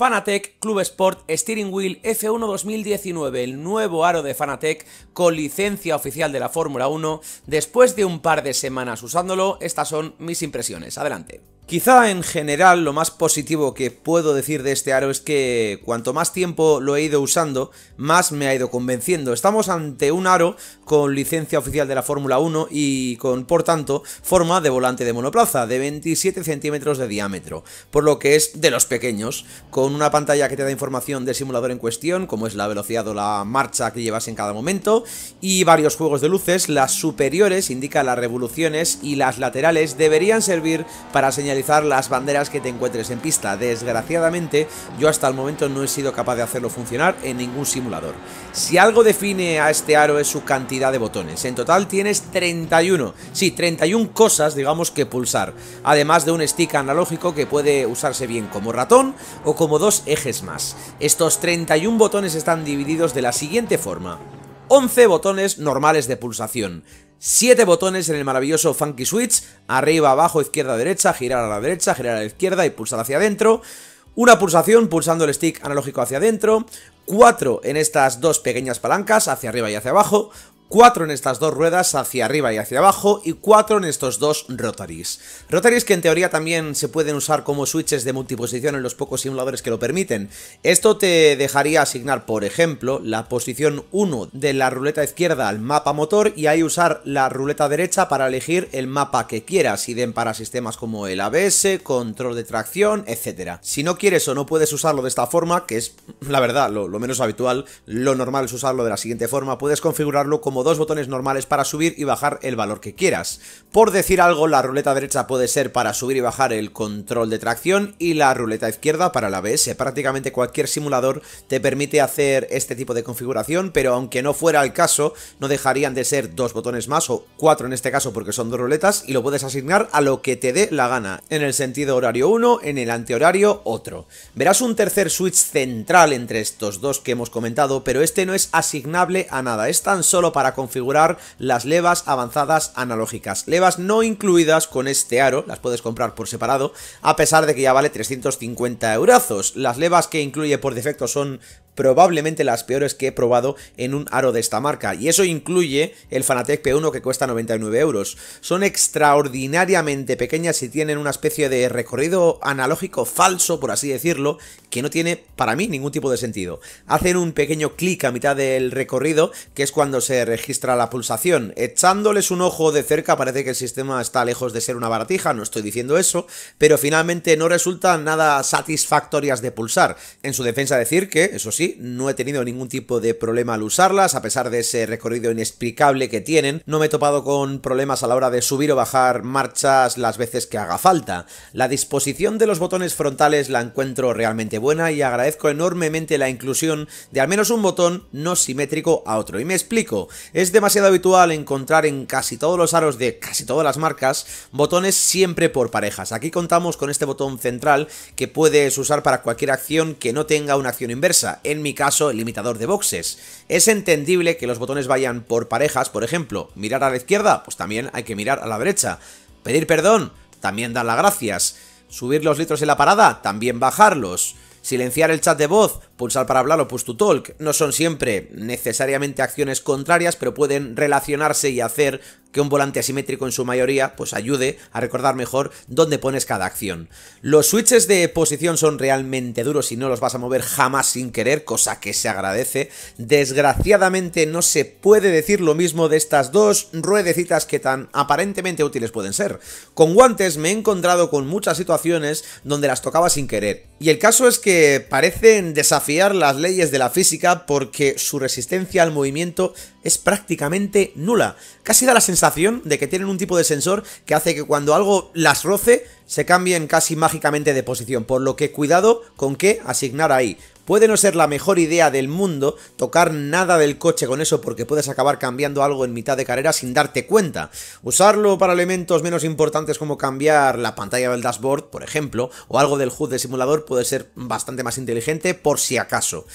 Fanatec Club Sport Steering Wheel F1 2019, el nuevo aro de Fanatec con licencia oficial de la Fórmula 1. Después de un par de semanas usándolo, estas son mis impresiones. Adelante. Quizá en general lo más positivo que puedo decir de este aro es que cuanto más tiempo lo he ido usando, más me ha ido convenciendo. Estamos ante un aro con licencia oficial de la Fórmula 1 y con, por tanto, forma de volante de monoplaza de 27 centímetros de diámetro, por lo que es de los pequeños, con una pantalla que te da información del simulador en cuestión, como es la velocidad o la marcha que llevas en cada momento, y varios juegos de luces, las superiores indican las revoluciones y las laterales deberían servir para señalar las banderas que te encuentres en pista. Desgraciadamente, yo hasta el momento no he sido capaz de hacerlo funcionar en ningún simulador. Si algo define a este aro es su cantidad de botones. En total tienes 31, sí, 31 cosas, digamos, que pulsar. Además de un stick analógico que puede usarse bien como ratón o como dos ejes más. Estos 31 botones están divididos de la siguiente forma. 11 botones normales de pulsación, 7 botones en el maravilloso Funky Switch, arriba, abajo, izquierda, derecha, girar a la derecha, girar a la izquierda y pulsar hacia adentro. Una pulsación pulsando el stick analógico hacia adentro, 4 en estas dos pequeñas palancas, hacia arriba y hacia abajo, 4 en estas dos ruedas hacia arriba y hacia abajo y 4 en estos dos rotaries. Rotaries que en teoría también se pueden usar como switches de multiposición en los pocos simuladores que lo permiten. Esto te dejaría asignar, por ejemplo, la posición 1 de la ruleta izquierda al mapa motor y ahí usar la ruleta derecha para elegir el mapa que quieras, y den para sistemas como el ABS, control de tracción, etc. Si no quieres o no puedes usarlo de esta forma, que es la verdad lo menos habitual, lo normal es usarlo de la siguiente forma, puedes configurarlo como dos botones normales para subir y bajar el valor que quieras. Por decir algo, la ruleta derecha puede ser para subir y bajar el control de tracción y la ruleta izquierda para la ABS. Prácticamente cualquier simulador te permite hacer este tipo de configuración, pero aunque no fuera el caso, no dejarían de ser dos botones más, o cuatro en este caso porque son dos ruletas, y lo puedes asignar a lo que te dé la gana, en el sentido horario uno, en el antihorario otro. Verás un tercer switch central entre estos dos que hemos comentado, pero este no es asignable a nada, es tan solo para configurar las levas avanzadas analógicas. Levas no incluidas con este aro, las puedes comprar por separado, a pesar de que ya vale 350 eurazos. Las levas que incluye por defecto son probablemente las peores que he probado en un aro de esta marca, y eso incluye el Fanatec P1 que cuesta 99 euros. Son extraordinariamente pequeñas y tienen una especie de recorrido analógico falso, por así decirlo, que no tiene para mí ningún tipo de sentido. Hacen un pequeño clic a mitad del recorrido, que es cuando se registra la pulsación. Echándoles un ojo de cerca parece que el sistema está lejos de ser una baratija, no estoy diciendo eso, pero finalmente no resultan nada satisfactorias de pulsar. En su defensa decir que, eso sí, no he tenido ningún tipo de problema al usarlas, a pesar de ese recorrido inexplicable que tienen, no me he topado con problemas a la hora de subir o bajar marchas las veces que haga falta. La disposición de los botones frontales la encuentro realmente buena y agradezco enormemente la inclusión de al menos un botón no simétrico a otro. Y me explico, es demasiado habitual encontrar en casi todos los aros de casi todas las marcas botones siempre por parejas. Aquí contamos con este botón central que puedes usar para cualquier acción que no tenga una acción inversa mi caso limitador de boxes. Es entendible que los botones vayan por parejas, por ejemplo, mirar a la izquierda, pues también hay que mirar a la derecha. Pedir perdón, también dar las gracias. Subir los litros en la parada, también bajarlos. Silenciar el chat de voz, Pulsar para hablar o push to talk no son siempre necesariamente acciones contrarias, pero pueden relacionarse y hacer que un volante asimétrico en su mayoría pues ayude a recordar mejor dónde pones cada acción. Los switches de posición son realmente duros y no los vas a mover jamás sin querer, cosa que se agradece. Desgraciadamente no se puede decir lo mismo de estas dos ruedecitas que tan aparentemente útiles pueden ser. Con guantes me he encontrado con muchas situaciones donde las tocaba sin querer. Y el caso es que parecen desafiantes las leyes de la física porque su resistencia al movimiento es prácticamente nula. Casi da la sensación de que tienen un tipo de sensor que hace que cuando algo las roce se cambien casi mágicamente de posición, por lo que cuidado con qué asignar ahí. Puede no ser la mejor idea del mundo tocar nada del coche con eso porque puedes acabar cambiando algo en mitad de carrera sin darte cuenta. Usarlo para elementos menos importantes como cambiar la pantalla del dashboard, por ejemplo, o algo del HUD del simulador puede ser bastante más inteligente por si acaso.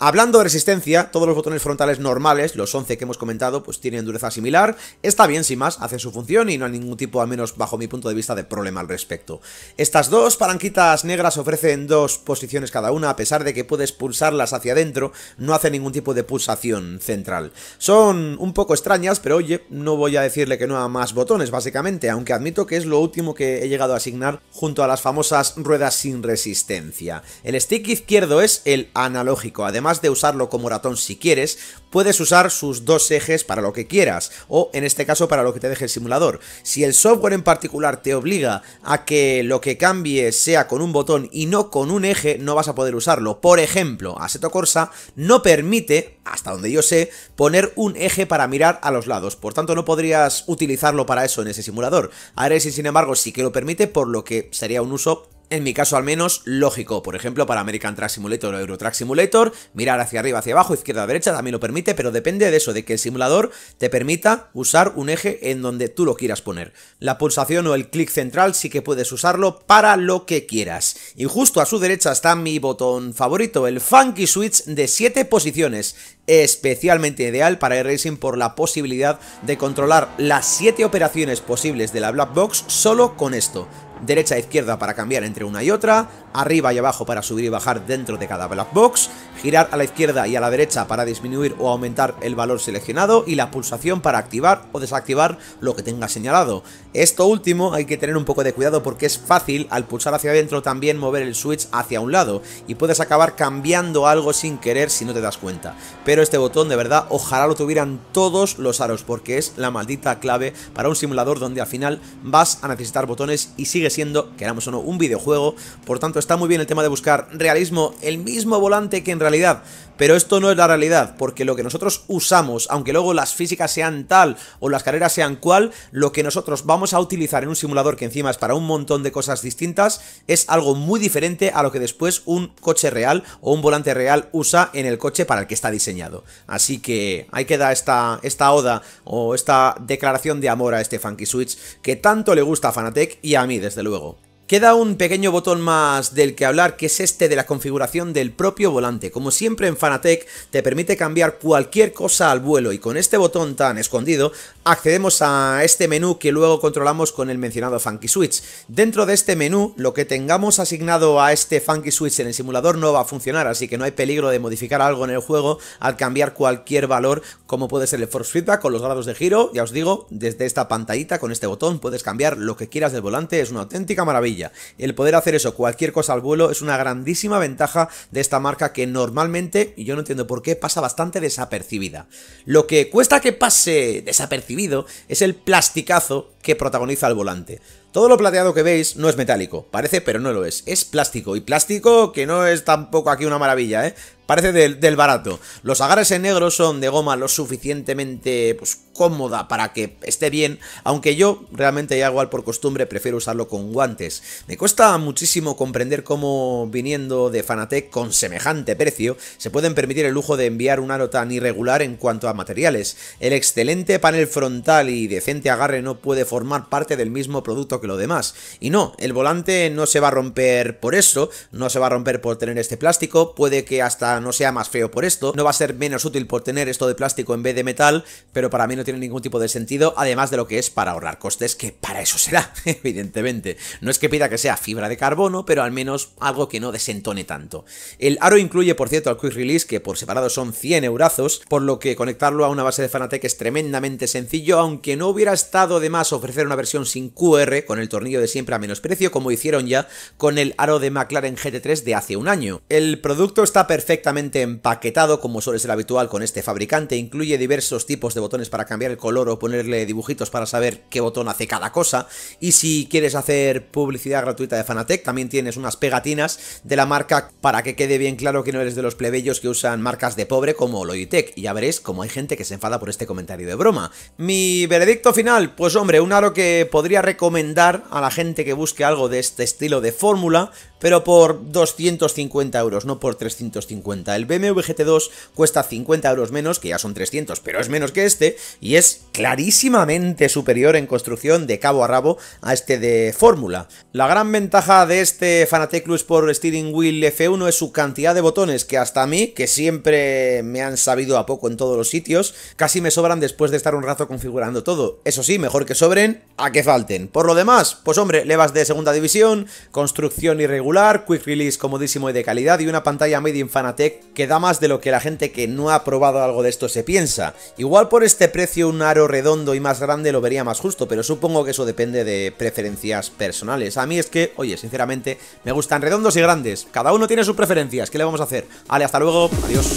Hablando de resistencia, todos los botones frontales normales, los 11 que hemos comentado, pues tienen dureza similar, está bien sin más, hace su función y no hay ningún tipo, al menos bajo mi punto de vista, de problema al respecto. Estas dos palanquitas negras ofrecen dos posiciones cada una, a pesar de que puedes pulsarlas hacia adentro, no hace ningún tipo de pulsación central. Son un poco extrañas, pero oye, no voy a decirle que no a más botones, básicamente, aunque admito que es lo último que he llegado a asignar junto a las famosas ruedas sin resistencia. El stick izquierdo es el analógico, además más de usarlo como ratón si quieres, puedes usar sus dos ejes para lo que quieras, o en este caso para lo que te deje el simulador. Si el software en particular te obliga a que lo que cambie sea con un botón y no con un eje, no vas a poder usarlo. Por ejemplo, Aseto Corsa no permite, hasta donde yo sé, poner un eje para mirar a los lados, por tanto no podrías utilizarlo para eso en ese simulador. Aresi, sin embargo, sí que lo permite, por lo que sería un uso en mi caso al menos, lógico. Por ejemplo, para American Track Simulator o Euro Track Simulator, mirar hacia arriba, hacia abajo, izquierda, derecha también lo permite, pero depende de eso, de que el simulador te permita usar un eje en donde tú lo quieras poner. La pulsación o el clic central sí que puedes usarlo para lo que quieras. Y justo a su derecha está mi botón favorito, el Funky Switch de 7 posiciones, especialmente ideal para Racing... por la posibilidad de controlar las 7 operaciones posibles de la Black Box solo con esto derecha e izquierda para cambiar entre una y otra, arriba y abajo para subir y bajar dentro de cada black box, girar a la izquierda y a la derecha para disminuir o aumentar el valor seleccionado y la pulsación para activar o desactivar lo que tenga señalado. Esto último hay que tener un poco de cuidado porque es fácil al pulsar hacia adentro también mover el switch hacia un lado y puedes acabar cambiando algo sin querer si no te das cuenta. Pero este botón de verdad ojalá lo tuvieran todos los aros porque es la maldita clave para un simulador donde al final vas a necesitar botones y sigues siendo, queramos o no, un videojuego. Por tanto, está muy bien el tema de buscar realismo, el mismo volante que en realidad pero esto no es la realidad, porque lo que nosotros usamos, aunque luego las físicas sean tal o las carreras sean cual, lo que nosotros vamos a utilizar en un simulador que encima es para un montón de cosas distintas, es algo muy diferente a lo que después un coche real o un volante real usa en el coche para el que está diseñado. Así que hay que dar esta, esta oda o esta declaración de amor a este Funky Switch que tanto le gusta a Fanatec y a mí desde luego. Queda un pequeño botón más del que hablar, que es este de la configuración del propio volante. Como siempre en Fanatec, te permite cambiar cualquier cosa al vuelo y con este botón tan escondido, accedemos a este menú que luego controlamos con el mencionado Funky Switch. Dentro de este menú, lo que tengamos asignado a este Funky Switch en el simulador no va a funcionar, así que no hay peligro de modificar algo en el juego al cambiar cualquier valor, como puede ser el force feedback o los grados de giro. Ya os digo, desde esta pantallita con este botón puedes cambiar lo que quieras del volante, es una auténtica maravilla. El poder hacer eso, cualquier cosa al vuelo, es una grandísima ventaja de esta marca que normalmente, y yo no entiendo por qué, pasa bastante desapercibida. Lo que cuesta que pase desapercibido es el plasticazo que protagoniza el volante. Todo lo plateado que veis no es metálico, parece, pero no lo es. Es plástico, y plástico que no es tampoco aquí una maravilla, ¿eh? Parece del, barato. Los agarres en negro son de goma lo suficientemente pues, cómoda para que esté bien, aunque yo realmente ya igual por costumbre prefiero usarlo con guantes. Me cuesta muchísimo comprender cómo viniendo de Fanatec con semejante precio se pueden permitir el lujo de enviar un aro tan irregular en cuanto a materiales. El excelente panel frontal y decente agarre no puede formar parte del mismo producto que lo demás. Y no, el volante no se va a romper por eso, no se va a romper por tener este plástico, puede que hasta no sea más feo por esto, no va a ser menos útil por tener esto de plástico en vez de metal, pero para mí no tiene ningún tipo de sentido, además de lo que es para ahorrar costes, que para eso será, evidentemente. No es que pida que sea fibra de carbono, pero al menos algo que no desentone tanto. El aro incluye, por cierto, al Quick Release, que por separado son 100 eurazos, por lo que conectarlo a una base de Fanatec es tremendamente sencillo, aunque no hubiera estado de más ofrecer una versión sin QR, con el tornillo de siempre a menos precio, como hicieron ya con el aro de McLaren GT3 de hace un año. El producto está perfecto empaquetado como suele ser habitual con este fabricante, incluye diversos tipos de botones para cambiar el color o ponerle dibujitos para saber qué botón hace cada cosa, y si quieres hacer publicidad gratuita de Fanatec también tienes unas pegatinas de la marca para que quede bien claro que no eres de los plebeyos que usan marcas de pobre como Logitech, y ya veréis cómo hay gente que se enfada por este comentario de broma. Mi veredicto final, pues hombre, un aro que podría recomendar a la gente que busque algo de este estilo de fórmula, pero por 250 euros, no por 350 el BMW GT2 cuesta 50 euros menos, que ya son 300, pero es menos que este, y es clarísimamente superior en construcción de cabo a rabo a este de Fórmula. La gran ventaja de este Fanatec Plus por Steering Wheel F1 es su cantidad de botones, que hasta a mí, que siempre me han sabido a poco en todos los sitios, casi me sobran después de estar un rato configurando todo. Eso sí, mejor que sobren a que falten. Por lo demás, pues hombre, levas de segunda división, construcción irregular, quick release comodísimo y de calidad y una pantalla made in Fanatec que da más de lo que la gente que no ha probado algo de esto se piensa. Igual por este precio un aro redondo y más grande lo vería más justo, pero supongo que eso depende de preferencias personales. A mí es que, oye, sinceramente, me gustan redondos y grandes. Cada uno tiene sus preferencias. ¿Qué le vamos a hacer? Vale, hasta luego. Adiós.